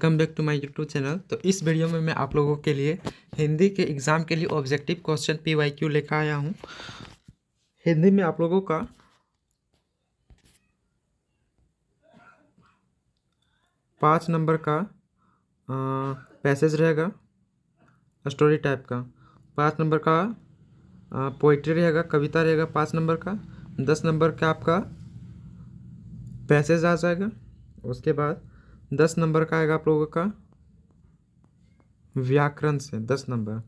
welcome back to my YouTube channel तो इस video में मैं आप लोगों के लिए हिंदी के एग्ज़ाम के लिए objective question P Y Q लेकर आया हूँ हिंदी में आप लोगों का पाँच नंबर का पैसेज रहेगा स्टोरी टाइप का पाँच नंबर का पोइट्री रहेगा कविता रहेगा पाँच नंबर का दस नंबर का आपका पैसेज आ जाएगा उसके बाद दस नंबर का आएगा आप लोगों का व्याकरण से दस नंबर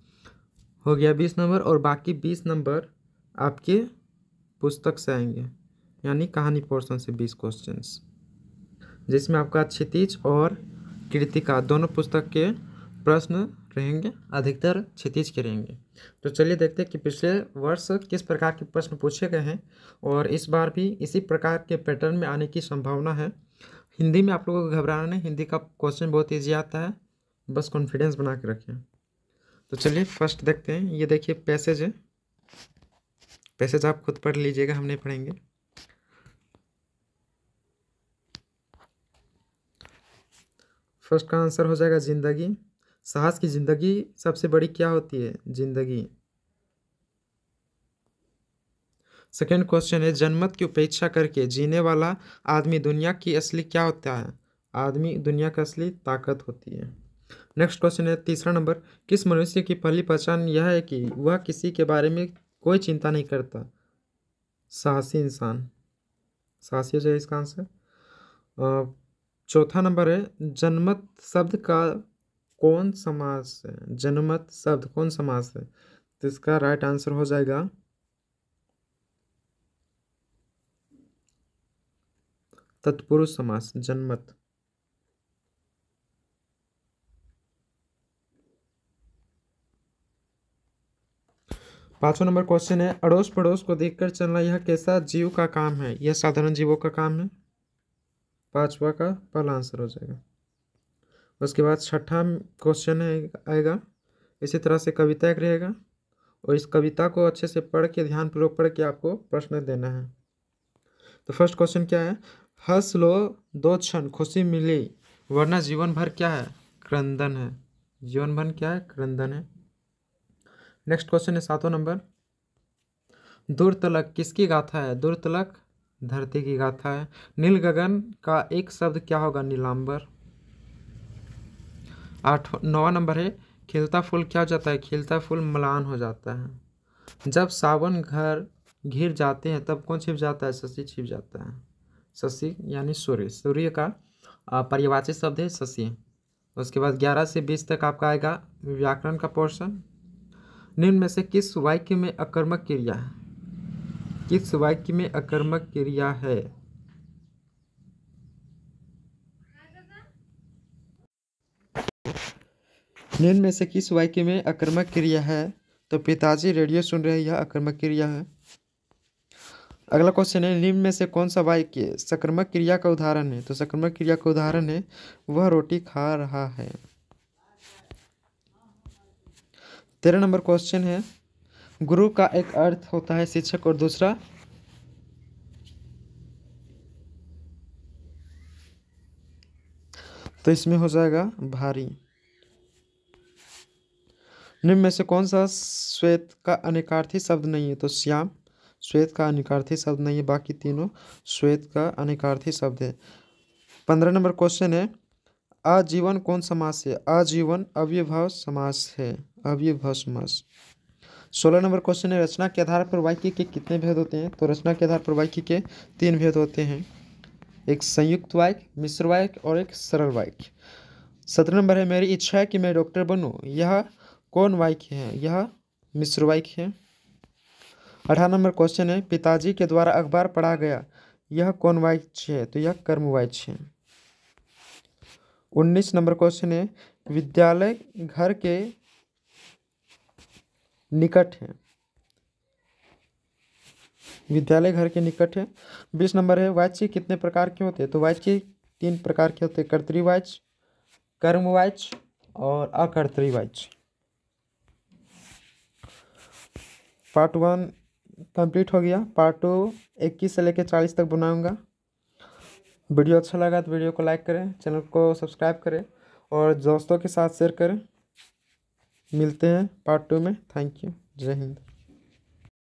हो गया बीस नंबर और बाकी बीस नंबर आपके पुस्तक से आएंगे यानी कहानी पोर्शन से बीस क्वेश्चंस जिसमें आपका क्षितिज और कृतिका दोनों पुस्तक के प्रश्न रहेंगे अधिकतर क्षितिज के रहेंगे तो चलिए देखते हैं कि पिछले वर्ष किस प्रकार के प्रश्न पूछे गए हैं और इस बार भी इसी प्रकार के पैटर्न में आने की संभावना है हिंदी में आप लोगों को घबराना नहीं हिंदी का क्वेश्चन बहुत ईजी आता है बस कॉन्फिडेंस बना के रखें तो चलिए फर्स्ट देखते हैं ये देखिए पैसेज है पैसेज आप खुद पढ़ लीजिएगा हम नहीं पढ़ेंगे फर्स्ट का आंसर हो जाएगा ज़िंदगी साहस की ज़िंदगी सबसे बड़ी क्या होती है ज़िंदगी सेकेंड क्वेश्चन है जनमत की उपेक्षा करके जीने वाला आदमी दुनिया की असली क्या होता है आदमी दुनिया का असली ताकत होती है नेक्स्ट क्वेश्चन है तीसरा नंबर किस मनुष्य की पहली पहचान यह है कि वह किसी के बारे में कोई चिंता नहीं करता साहसी इंसान साहसी हो है इसका आंसर चौथा नंबर है जनमत शब्द का कौन समास है जनमत शब्द कौन समास है तो इसका राइट आंसर हो जाएगा तत्पुरुष समास जनमत पांचवा नंबर क्वेश्चन है अड़ोस पड़ोस को देखकर चलना यह कैसा जीव का काम है यह साधारण जीवों का काम है पांचवा का पहला आंसर हो जाएगा उसके बाद छठा क्वेश्चन आएगा इसी तरह से कविता एक रहेगा और इस कविता को अच्छे से पढ़ के ध्यानपूर्वक पढ़ के आपको प्रश्न देना है तो फर्स्ट क्वेश्चन क्या है हंस लो दो क्षण खुशी मिली वरना जीवन भर क्या है क्रंदन है जीवन भर क्या है क्रंदन है नेक्स्ट क्वेश्चन है सातों नंबर दूर तलक किसकी गाथा है दूर तलक धरती की गाथा है नील गगन का एक शब्द क्या होगा नीलांबर आठ नौवा नंबर है खिलता फूल क्या हो जाता है खिलता फूल मलान हो जाता है जब सावन घर घिर जाते हैं तब कौन छिप जाता है शशि छिप जाता है शशि यानी सूर्य सूर्य का पर्यवाची शब्द है शशि उसके बाद ग्यारह से बीस तक आपका आएगा व्याकरण का पोर्शन निम्न में से किस वाक्य में अकर्मक क्रिया है किस वाक्य में अकर्मक क्रिया है निम्न में से किस वाक्य में अकर्मक क्रिया है तो पिताजी रेडियो सुन रहे यह अकर्मक क्रिया है अगला क्वेश्चन है निम्न में से कौन सा वाक्य संक्रमक क्रिया का उदाहरण है तो संक्रमक क्रिया का उदाहरण है वह रोटी खा रहा है तेरह नंबर क्वेश्चन है गुरु का एक अर्थ होता है शिक्षक और दूसरा तो इसमें हो जाएगा भारी निम्न में से कौन सा श्वेत का अनेकार्थी शब्द नहीं है तो श्याम श्वेत का अनिकार्थी शब्द नहीं है बाकी तीनों श्वेत का अनिकार्थी शब्द है पंद्रह नंबर क्वेश्चन है आजीवन कौन समास है आजीवन अव्यभाव समास है अव्यभाव समास सोलह नंबर क्वेश्चन है रचना के आधार पर वाक्य के कितने भेद होते हैं तो रचना के आधार पर वाक्य के तीन भेद होते हैं एक संयुक्त वाक्य मिश्र वाक्य और एक सरल वाक्य सत्रह नंबर है मेरी इच्छा है कि मैं डॉक्टर बनूं यह कौन वाक्य है यह मिश्र वाक्य है अठारह नंबर क्वेश्चन है पिताजी के द्वारा अखबार पढ़ा गया यह कौन वाच्य है तो यह कर्म वाच्य है उन्नीस नंबर क्वेश्चन है विद्यालय घर के निकट है विद्यालय घर के निकट है बीस नंबर है वाच्य कितने प्रकार के होते हैं तो वाच्य तीन प्रकार के होते हैं कर्तवाच कर्मवाच और अकर्तवाच पार्ट वन कंप्लीट हो गया पार्ट टू इक्कीस से लेकर चालीस तक बनाऊंगा वीडियो अच्छा लगा तो वीडियो को लाइक करें चैनल को सब्सक्राइब करें और दोस्तों के साथ शेयर करें मिलते हैं पार्ट टू में थैंक यू जय हिंद